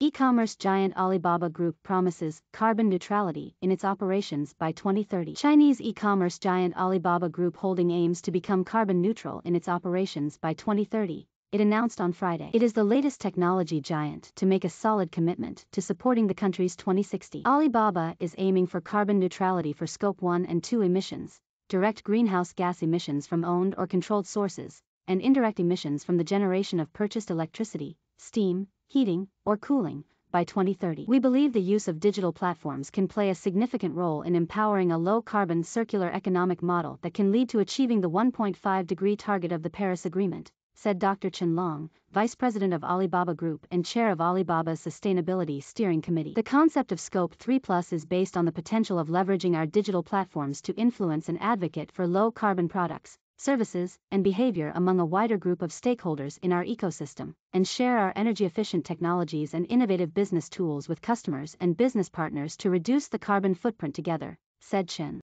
E-commerce giant Alibaba Group promises carbon neutrality in its operations by 2030. Chinese e-commerce giant Alibaba Group Holding aims to become carbon neutral in its operations by 2030. It announced on Friday. It is the latest technology giant to make a solid commitment to supporting the country's 2060. Alibaba is aiming for carbon neutrality for scope 1 and 2 emissions, direct greenhouse gas emissions from owned or controlled sources, and indirect emissions from the generation of purchased electricity, steam, heating, or cooling, by 2030. We believe the use of digital platforms can play a significant role in empowering a low-carbon circular economic model that can lead to achieving the 1.5-degree target of the Paris Agreement, said Dr. Chen Long, vice president of Alibaba Group and chair of Alibaba's Sustainability Steering Committee. The concept of Scope 3 Plus is based on the potential of leveraging our digital platforms to influence and advocate for low-carbon products, services, and behavior among a wider group of stakeholders in our ecosystem, and share our energy-efficient technologies and innovative business tools with customers and business partners to reduce the carbon footprint together, said Chen.